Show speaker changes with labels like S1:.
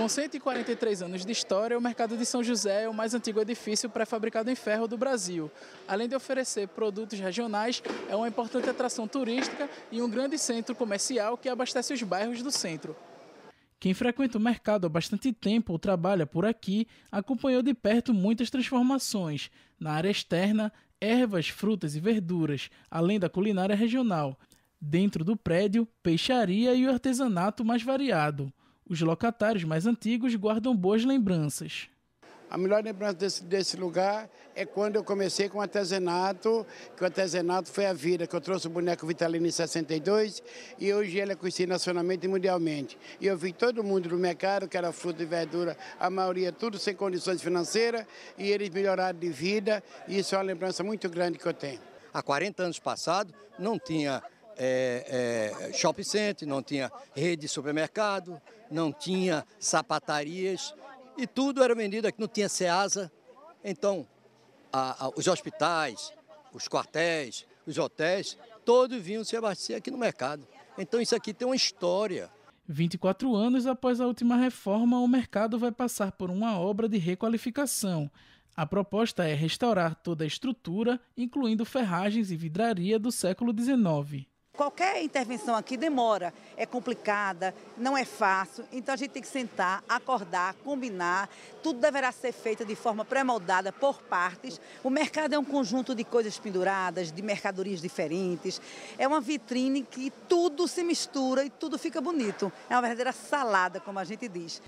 S1: Com 143 anos de história, o Mercado de São José é o mais antigo edifício pré-fabricado em ferro do Brasil. Além de oferecer produtos regionais, é uma importante atração turística e um grande centro comercial que abastece os bairros do centro. Quem frequenta o mercado há bastante tempo ou trabalha por aqui acompanhou de perto muitas transformações na área externa, ervas, frutas e verduras, além da culinária regional. Dentro do prédio, peixaria e o artesanato mais variado. Os locatários mais antigos guardam boas lembranças.
S2: A melhor lembrança desse, desse lugar é quando eu comecei com o artesanato, que o artesanato foi a vida, que eu trouxe o boneco Vitalino em 62 e hoje ele é conhecido nacionalmente e mundialmente. E eu vi todo mundo do mercado, que era fruta e verdura, a maioria tudo sem condições financeiras e eles melhoraram de vida e isso é uma lembrança
S3: muito grande que eu tenho. Há 40 anos passado não tinha é, é, shopping center, não tinha rede de supermercado, não tinha sapatarias e tudo era vendido aqui, não tinha CEASA. Então, a, a, os hospitais, os quartéis, os hotéis, todos vinham se abastecer aqui no mercado. Então, isso aqui tem uma história.
S1: 24 anos após a última reforma, o mercado vai passar por uma obra de requalificação. A proposta é restaurar toda a estrutura, incluindo ferragens e vidraria do século XIX
S4: qualquer intervenção aqui demora, é complicada, não é fácil. Então a gente tem que sentar, acordar, combinar. Tudo deverá ser feito de forma pré-moldada por partes. O mercado é um conjunto de coisas penduradas, de mercadorias diferentes. É uma vitrine que tudo se mistura e tudo fica bonito. É uma verdadeira salada, como a gente diz.